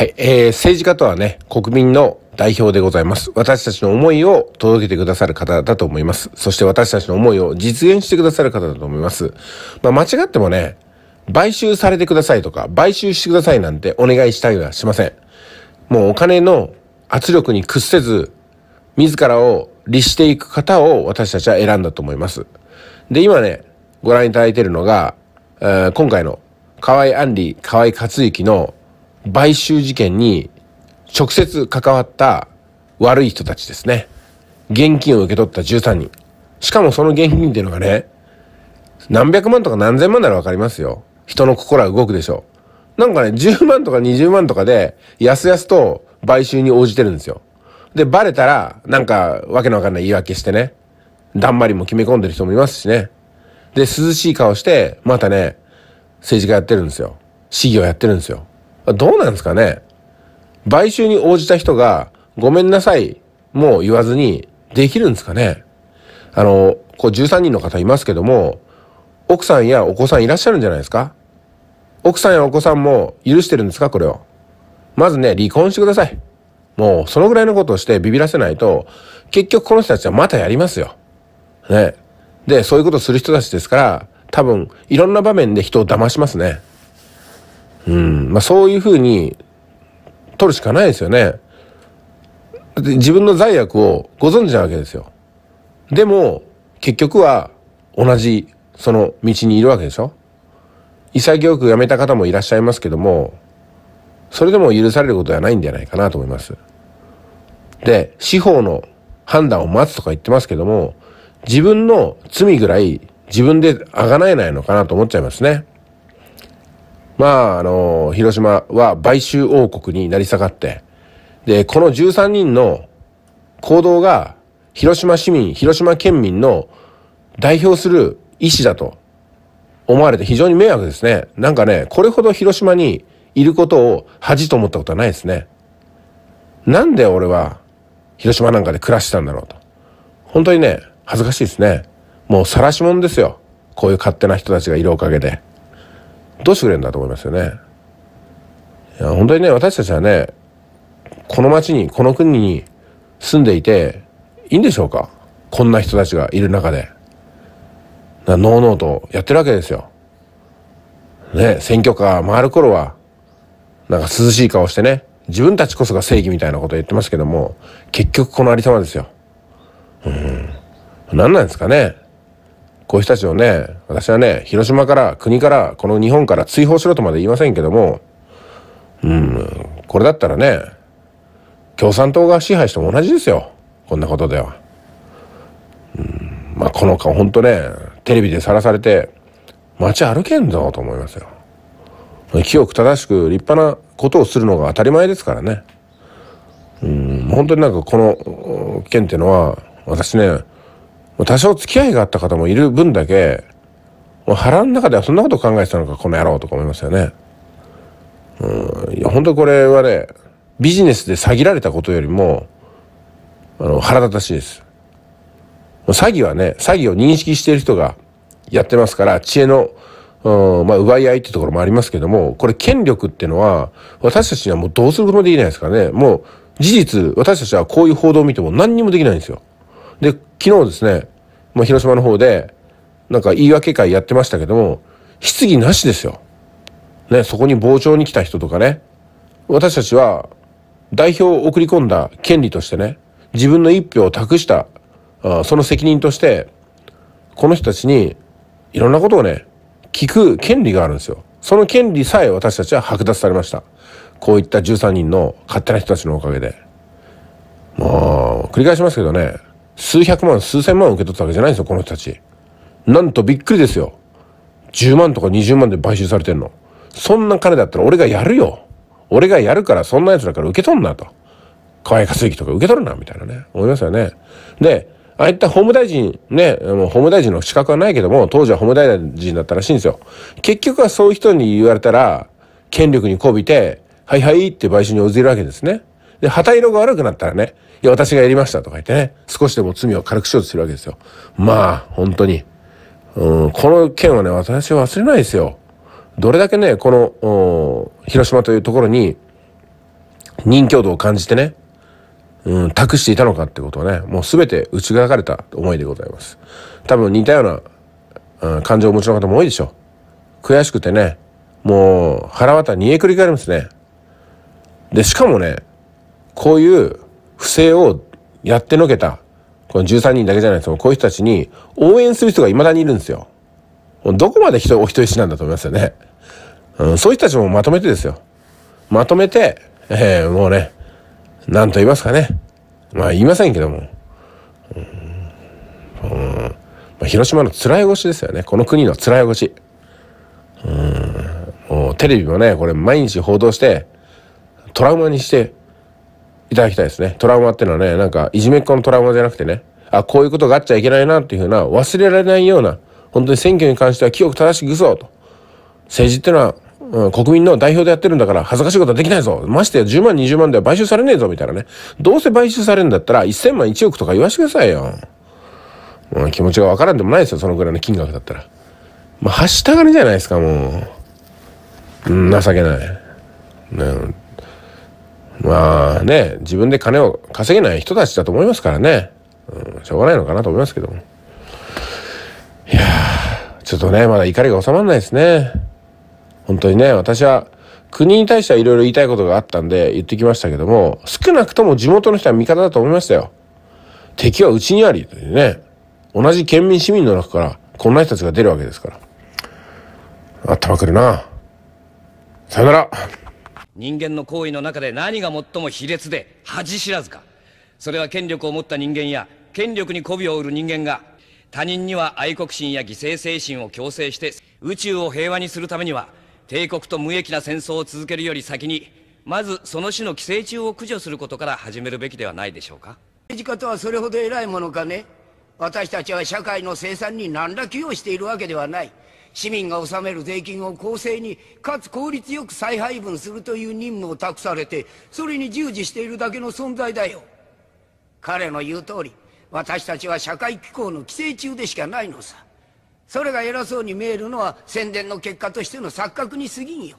はい、えー、政治家とはね、国民の代表でございます。私たちの思いを届けてくださる方だと思います。そして私たちの思いを実現してくださる方だと思います。まあ、間違ってもね、買収されてくださいとか、買収してくださいなんてお願いしたりはしません。もうお金の圧力に屈せず、自らを律していく方を私たちは選んだと思います。で、今ね、ご覧いただいているのが、えー、今回の河合安里、河合克行の買収事件に直接関わった悪い人たちですね。現金を受け取った13人。しかもその現金っていうのがね、何百万とか何千万ならわかりますよ。人の心は動くでしょう。なんかね、10万とか20万とかで、やすやすと買収に応じてるんですよ。で、バレたら、なんか、わけのわかんない言い訳してね。だんまりも決め込んでる人もいますしね。で、涼しい顔して、またね、政治家やってるんですよ。市議をやってるんですよ。どうなんですかね買収に応じた人が、ごめんなさい、もう言わずに、できるんですかねあの、こう13人の方いますけども、奥さんやお子さんいらっしゃるんじゃないですか奥さんやお子さんも許してるんですかこれを。まずね、離婚してください。もう、そのぐらいのことをしてビビらせないと、結局この人たちはまたやりますよ。ね。で、そういうことする人たちですから、多分、いろんな場面で人を騙しますね。うん。まあ、そういうふうに、取るしかないですよね。自分の罪悪をご存知なわけですよ。でも、結局は、同じ、その道にいるわけでしょ潔く辞めた方もいらっしゃいますけども、それでも許されることはないんじゃないかなと思います。で、司法の判断を待つとか言ってますけども、自分の罪ぐらい自分で贖えないのかなと思っちゃいますね。まあ、あの、広島は買収王国になり下がって、で、この13人の行動が、広島市民、広島県民の代表する意志だと思われて非常に迷惑ですね。なんかね、これほど広島にいることを恥と思ったことはないですね。なんで俺は広島なんかで暮らしてたんだろうと。本当にね、恥ずかしいですね。もう晒し者ですよ。こういう勝手な人たちがいるおかげで。どうしてくれるんだと思いますよね。いや本当にね私たちはねこの町にこの国に住んでいていいんでしょうかこんな人たちがいる中で。なノーノーとやってるわけですよ。ね、選挙カー回る頃は、なんか涼しい顔してね、自分たちこそが正義みたいなこと言ってますけども、結局このありさまですよ。うん。何なんですかね。こういう人たちをね、私はね、広島から、国から、この日本から追放しろとまで言いませんけども、うん、これだったらね、共産党が支配しても同じですよ。こんなことでは。うん、まあ、この顔、ほんとね、テレビでさらされて、街歩けんぞと思いますよ。清く正しく立派なことをするのが当たり前ですからね。うん、本当になんかこの件っていうのは、私ね、多少付き合いがあった方もいる分だけ、もう腹の中ではそんなこと考えてたのか、この野郎とか思いますよね。うん、いや、本当これはね、ビジネスで詐欺られたことよりも、あの、腹立たしいです。詐欺はね、詐欺を認識している人がやってますから、知恵の、うん、まあ、奪い合いってところもありますけども、これ権力ってのは、私たちにはもうどうすることもできないですからね。もう、事実、私たちはこういう報道を見ても何にもできないんですよ。で、昨日ですね、まあ、広島の方で、なんか言い訳会やってましたけども、質疑なしですよ。ね、そこに傍聴に来た人とかね、私たちは代表を送り込んだ権利としてね、自分の一票を託した、あその責任として、この人たちにいろんなことをね、聞く権利があるんですよ。その権利さえ私たちは剥奪されました。こういった13人の勝手な人たちのおかげで。もう、繰り返しますけどね、数百万、数千万受け取ったわけじゃないんですよ、この人たち。なんとびっくりですよ。10万とか20万で買収されてんの。そんな金だったら俺がやるよ。俺がやるから、そんな奴だから受け取んなと。河合克行とか受け取るな、みたいなね。思いますよね。で、ああいった法務大臣、ね、もう法務大臣の資格はないけども、当時は法務大臣だったらしいんですよ。結局はそういう人に言われたら、権力に媚びて、はいはいって買収に応じるわけですね。で、旗色が悪くなったらね、いや、私がやりましたとか言ってね、少しでも罪を軽くしようとするわけですよ。まあ、本当に。うん、この件はね、私は忘れないですよ。どれだけね、この、広島というところに、任教度を感じてね、うん、託していたのかってことはね、もう全て打ち砕かれた思いでございます。多分似たような、うん、感情をお持ちの方も多いでしょう。悔しくてね、もう腹渡煮えくり返りますね。で、しかもね、こういう不正をやってのけた、この13人だけじゃないですこういう人たちに応援する人が未だにいるんですよ。どこまで人、お人よしなんだと思いますよね。うん、そういう人たちもまとめてですよ。まとめて、えー、もうね、なんと言いますかね。まあ言いませんけども。うんうんまあ、広島の辛い腰ですよね。この国の辛い腰。うん、もうテレビもね、これ毎日報道して、トラウマにして、いただきたいですね。トラウマってのはね、なんか、いじめっ子のトラウマじゃなくてね、あ、こういうことがあっちゃいけないなっていうふうな、忘れられないような、本当に選挙に関しては記憶正しく嘘と。政治ってのは、うん、国民の代表でやってるんだから恥ずかしいことはできないぞましてや10万20万では買収されねえぞみたいなね。どうせ買収されるんだったら1000万1億とか言わしてくださいよ。うん、気持ちがわからんでもないですよ、そのぐらいの金額だったら。まあ、はしたがりじゃないですか、もう。うん、情けない。ね、まあね、自分で金を稼げない人たちだと思いますからね。うん、しょうがないのかなと思いますけども。いやちょっとね、まだ怒りが収まらないですね。本当にね、私は国に対してはいろいろ言いたいことがあったんで言ってきましたけども、少なくとも地元の人は味方だと思いましたよ。敵はうちにあり、というね。同じ県民市民の中からこんな人たちが出るわけですから。あったまくるな。さよなら。人間の行為の中で何が最も卑劣で恥知らずかそれは権力を持った人間や権力に媚びを売る人間が他人には愛国心や犠牲精神を強制して宇宙を平和にするためには帝国と無益な戦争を続けるより先にまずその種の寄生虫を駆除することから始めるべきではないでしょうか政治家とはそれほど偉いものかね私たちは社会の生産に何ら寄与しているわけではない市民が納める税金を公正にかつ効率よく再配分するという任務を託されてそれに従事しているだけの存在だよ彼の言う通り私たちは社会機構の寄生虫でしかないのさそれが偉そうに見えるのは宣伝の結果としての錯覚に過ぎんよ